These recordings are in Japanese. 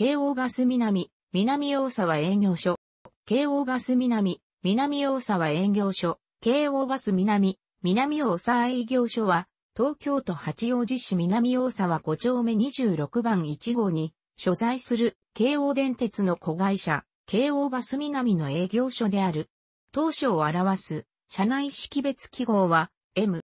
京王バス南、南大沢営業所。京王バス南、南大沢営業所。京王バス南、南大沢営業所は、東京都八王子市南大沢5丁目26番1号に、所在する京王電鉄の子会社、京王バス南の営業所である。当初を表す、社内識別記号は、M。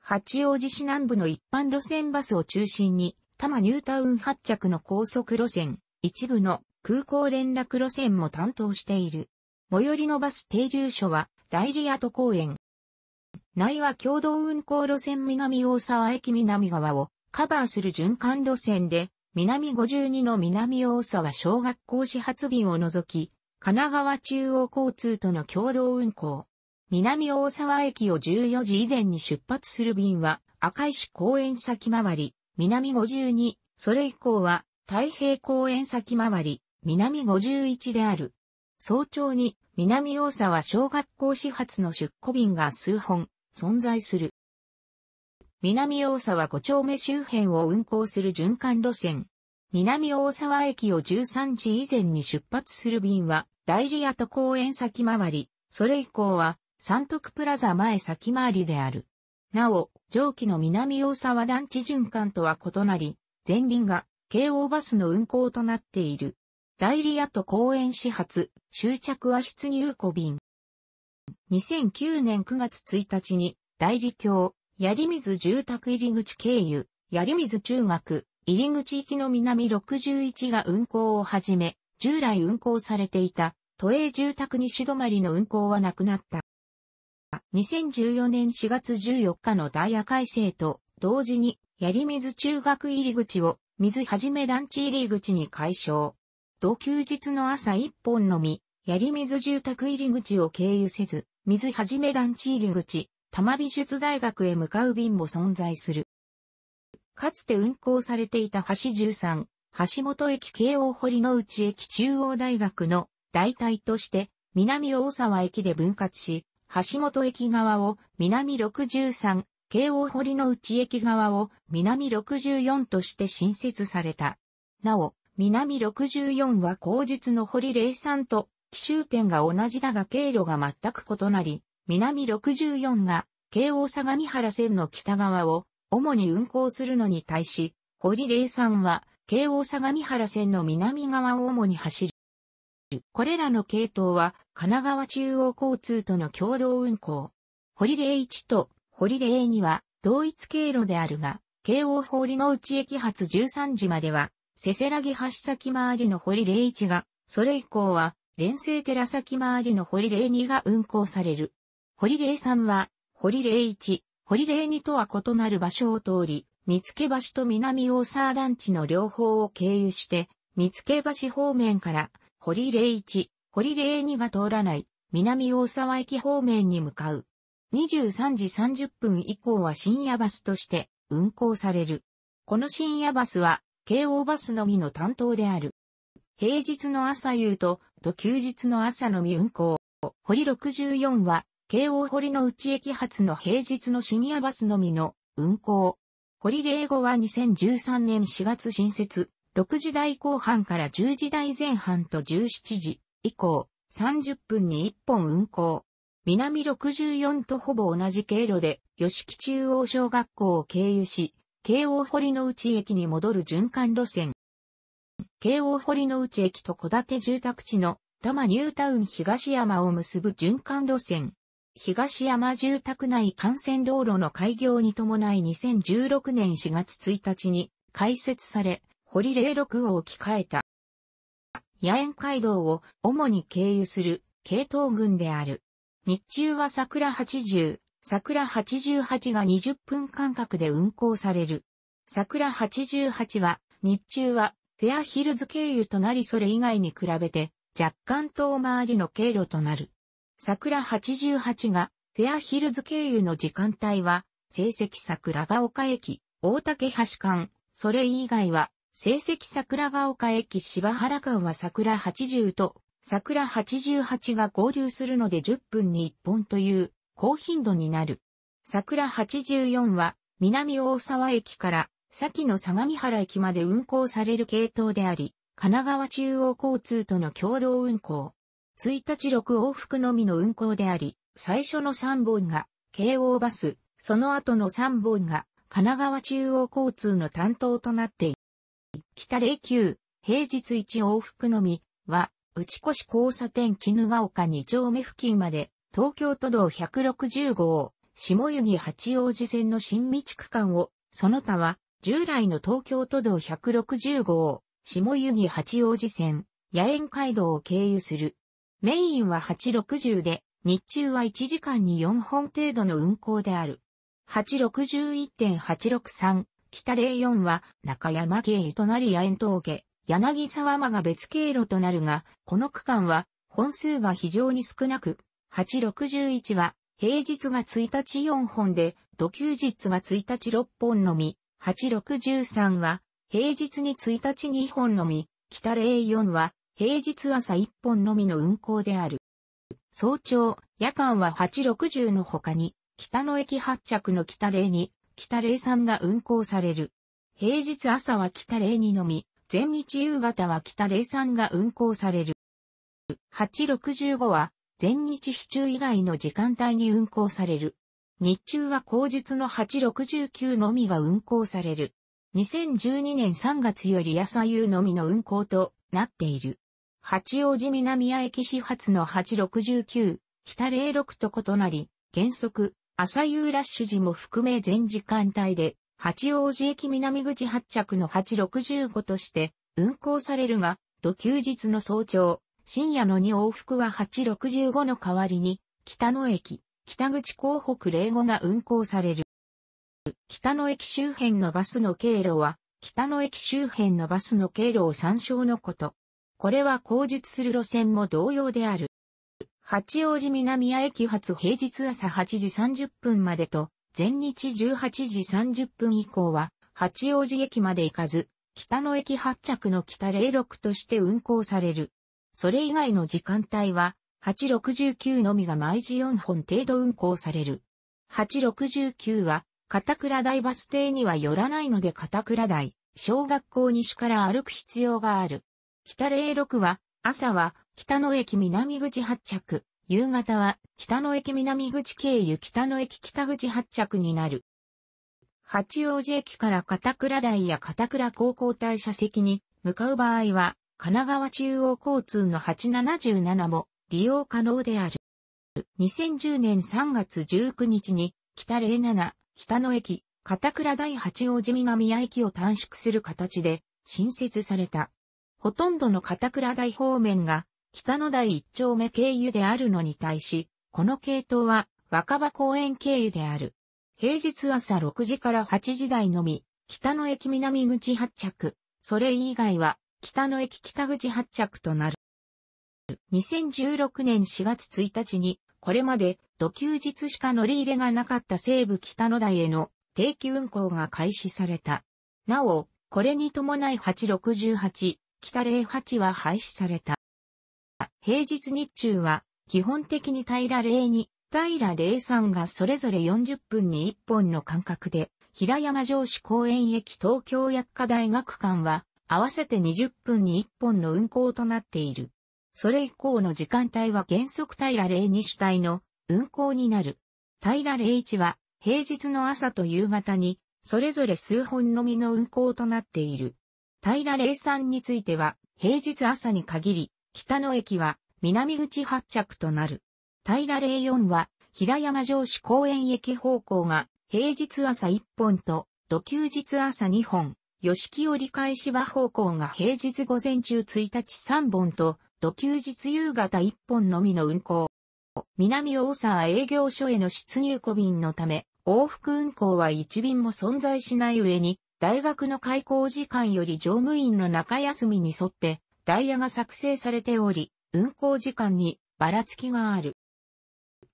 八王子市南部の一般路線バスを中心に、多摩ニュータウン発着の高速路線、一部の空港連絡路線も担当している。最寄りのバス停留所は、大理跡公園。内は共同運行路線南大沢駅南側をカバーする循環路線で、南52の南大沢小学校始発便を除き、神奈川中央交通との共同運行。南大沢駅を14時以前に出発する便は、赤石公園先回り、南52、それ以降は、太平公園先回り、南51である。早朝に、南大沢小学校始発の出庫便が数本、存在する。南大沢5丁目周辺を運行する循環路線。南大沢駅を13時以前に出発する便は、大事屋と公園先回り、それ以降は、三徳プラザ前先回りである。なお、上記の南大沢団地循環とは異なり、全便が京王バスの運行となっている。代理屋と公園始発、終着は出入庫便。2009年9月1日に、代理橋、槍水住宅入口経由、槍水中学、入口行きの南61が運行を始め、従来運行されていた、都営住宅西止まりの運行はなくなった。2014年4月14日のダイヤ改正と同時に、槍水中学入り口を水はじめ団地入り口に解消。同休日の朝一本のみ、槍水住宅入り口を経由せず、水はじめ団地入り口、多摩美術大学へ向かう便も存在する。かつて運行されていた橋13、橋本駅京王堀の内駅中央大学の代替として、南大沢駅で分割し、橋本駅側を南63、京王堀の内駅側を南64として新設された。なお、南64は後日の堀03と奇襲点が同じだが経路が全く異なり、南64が京王相模原線の北側を主に運行するのに対し、堀03は京王相模原線の南側を主に走る。これらの系統は神奈川中央交通との共同運行。堀礼1と堀礼2は同一経路であるが、京王堀之内駅発13時までは、せせらぎ橋先回りの堀礼1が、それ以降は、連成寺先回りの堀礼2が運行される。堀礼3は、堀礼1、堀礼2とは異なる場所を通り、見け橋と南大沢団地の両方を経由して、見け橋方面から、堀礼1、堀礼2が通らない、南大沢駅方面に向かう。23時30分以降は深夜バスとして運行される。この深夜バスは、京王バスのみの担当である。平日の朝夕と、と休日の朝のみ運行。堀64は、京王堀の内駅発の平日の深夜バスのみの運行。堀05は2013年4月新設、6時台後半から10時台前半と17時、以降、30分に1本運行。南64とほぼ同じ経路で、吉木中央小学校を経由し、京王堀の内駅に戻る循環路線。京王堀の内駅と小立住宅地の多摩ニュータウン東山を結ぶ循環路線。東山住宅内幹線道路の開業に伴い2016年4月1日に開設され、堀06を置き換えた。野縁街道を主に経由する系統群である。日中は桜80、桜88が20分間隔で運行される。桜88は日中はフェアヒルズ経由となりそれ以外に比べて若干遠回りの経路となる。桜88がフェアヒルズ経由の時間帯は成績桜ヶ丘駅、大竹橋間、それ以外は成績桜ヶ丘駅芝原間は桜80と桜88が合流するので10分に1本という高頻度になる。桜84は南大沢駅から先の相模原駅まで運行される系統であり、神奈川中央交通との共同運行。1日6往復のみの運行であり、最初の3本が京王バス、その後の3本が神奈川中央交通の担当となっている。北09、平日1往復のみ、は、内越交差点絹ヶ丘2丁目付近まで、東京都道160号、下湯木八王子線の新道区間を、その他は、従来の東京都道160号、下湯木八王子線、野縁街道を経由する。メインは860で、日中は1時間に4本程度の運行である。861.863北霊4は中山経となり遠藤峠、柳沢間が別経路となるが、この区間は本数が非常に少なく、861は平日が1日4本で、土休日が1日6本のみ、863は平日に1日2本のみ、北霊4は平日朝1本のみの運行である。早朝、夜間は860の他に、北の駅発着の北霊2、北霊山が運行される。平日朝は北霊にのみ、全日夕方は北霊山が運行される。865は、全日日中以外の時間帯に運行される。日中は後日の869のみが運行される。2012年3月より朝夕のみの運行となっている。八王子南屋駅始発の869、北06と異なり、原則、朝夕ラッシュ時も含め全時間帯で、八王子駅南口発着の865として運行されるが、土休日の早朝、深夜の2往復は865の代わりに、北野駅、北口港北零五が運行される。北野駅周辺のバスの経路は、北野駅周辺のバスの経路を参照のこと。これは口述する路線も同様である。八王子南谷駅発平日朝8時30分までと、全日18時30分以降は、八王子駅まで行かず、北の駅発着の北06として運行される。それ以外の時間帯は、869のみが毎時4本程度運行される。869は、片倉台バス停には寄らないので片倉台、小学校西から歩く必要がある。北06は、朝は北野駅南口発着、夕方は北野駅南口経由北野駅北口発着になる。八王子駅から片倉台や片倉高校大社席に向かう場合は、神奈川中央交通の877も利用可能である。2010年3月19日に、北07、北野駅、片倉台八王子南屋駅を短縮する形で新設された。ほとんどの片倉台方面が北の台一丁目経由であるのに対し、この系統は若葉公園経由である。平日朝6時から8時台のみ、北の駅南口発着、それ以外は北の駅北口発着となる。2016年4月1日に、これまで土休日しか乗り入れがなかった西部北の台への定期運行が開始された。なお、これに伴い868、北08は廃止された。平日日中は基本的に平零に、平零三がそれぞれ40分に1本の間隔で、平山城市公園駅東京薬科大学館は合わせて20分に1本の運行となっている。それ以降の時間帯は原則平零2主体の運行になる。平零1は平日の朝と夕方にそれぞれ数本のみの運行となっている。平零3については平日朝に限り北野駅は南口発着となる。平零4は平山城市公園駅方向が平日朝1本と土休日朝2本、吉木折り返し場方向が平日午前中1日3本と土休日夕方1本のみの運行。南大沢営業所への出入庫便のため、往復運行は1便も存在しない上に、大学の開校時間より乗務員の中休みに沿って、ダイヤが作成されており、運行時間にばらつきがある。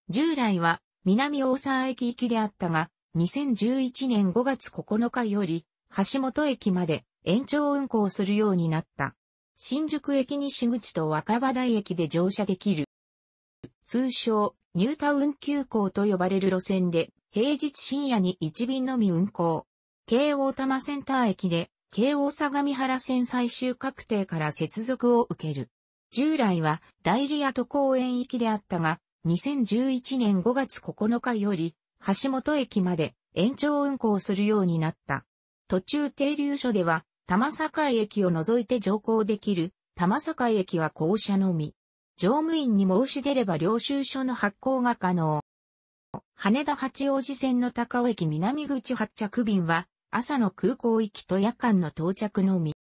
従来は南大沢駅行きであったが、2011年5月9日より橋本駅まで延長運行するようになった。新宿駅西口と若葉台駅で乗車できる。通称、ニュータウン急行と呼ばれる路線で、平日深夜に1便のみ運行。京王多摩センター駅で京王相模原線最終確定から接続を受ける。従来は大事谷都公園行きであったが、2011年5月9日より、橋本駅まで延長運行するようになった。途中停留所では、玉坂駅を除いて乗降できる、玉坂駅は校舎のみ。乗務員に申し出れば領収書の発行が可能。羽田八王子線の高尾駅南口発着便は、朝の空港行きと夜間の到着のみ。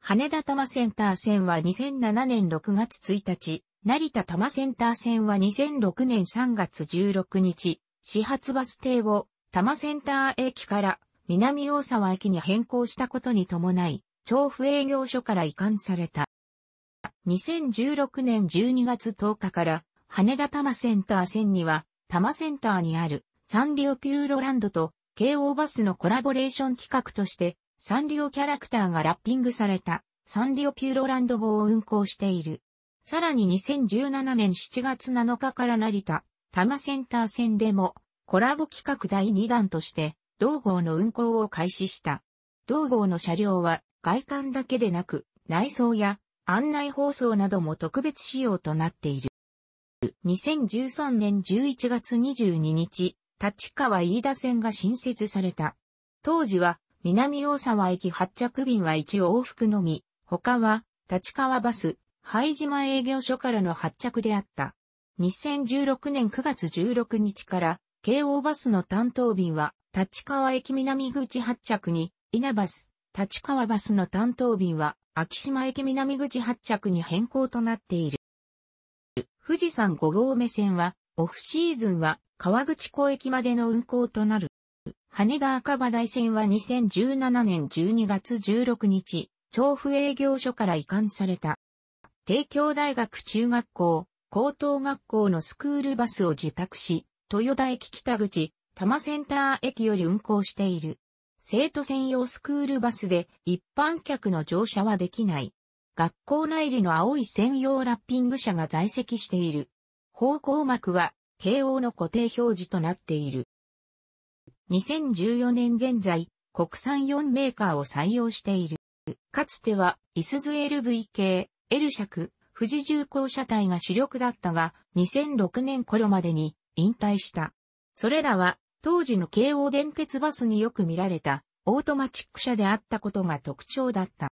羽田多摩センター線は2007年6月1日、成田多摩センター線は2006年3月16日、始発バス停を多摩センター駅から南大沢駅に変更したことに伴い、調布営業所から移管された。2016年12月10日から羽田多摩センター線には多摩センターにあるサンリオピューロランドと京王バスのコラボレーション企画として、サンリオキャラクターがラッピングされた、サンリオピューロランド号を運行している。さらに2017年7月7日から成田、多摩センター線でも、コラボ企画第2弾として、同号の運行を開始した。同号の車両は、外観だけでなく、内装や案内放送なども特別仕様となっている。2013年11月22日、立川飯田線が新設された。当時は、南大沢駅発着便は1往復のみ、他は、立川バス、灰島営業所からの発着であった。2016年9月16日から、京王バスの担当便は、立川駅南口発着に、稲バス、立川バスの担当便は、秋島駅南口発着に変更となっている。富士山5合目線は、オフシーズンは川口湖駅までの運行となる。羽田赤羽台線は2017年12月16日、調布営業所から移管された。帝京大学中学校、高等学校のスクールバスを受託し、豊田駅北口、多摩センター駅より運行している。生徒専用スクールバスで一般客の乗車はできない。学校内裏の青い専用ラッピング車が在籍している。方向幕は、慶応の固定表示となっている。2014年現在、国産4メーカーを採用している。かつては、イスズ LV 系、L 尺、富士重工車体が主力だったが、2006年頃までに引退した。それらは、当時の京王電鉄バスによく見られた、オートマチック車であったことが特徴だった。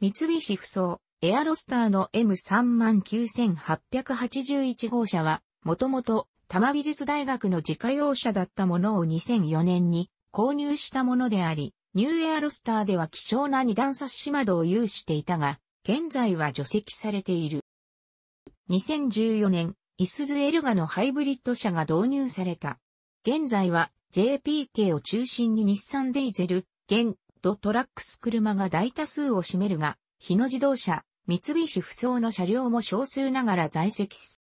三菱不走、エアロスターの M39881 号車は、もともと多摩美術大学の自家用車だったものを2004年に購入したものであり、ニューエアロスターでは希少な二段差し窓を有していたが、現在は除籍されている。2014年、イスズエルガのハイブリッド車が導入された。現在は JPK を中心に日産デイゼル、現、ドトラックス車が大多数を占めるが、日野自動車、三菱不走の車両も少数ながら在籍す。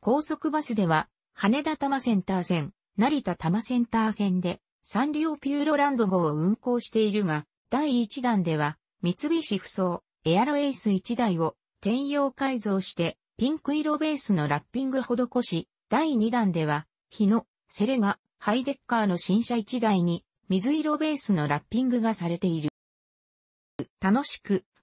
高速バスでは、羽田多摩センター線、成田多摩センター線で、サンリオピューロランド号を運行しているが、第1弾では、三菱不走、エアロエース1台を転用改造して、ピンク色ベースのラッピング施し、第2弾では、日野、セレガ、ハイデッカーの新車1台に、水色ベースのラッピングがされている。楽しく、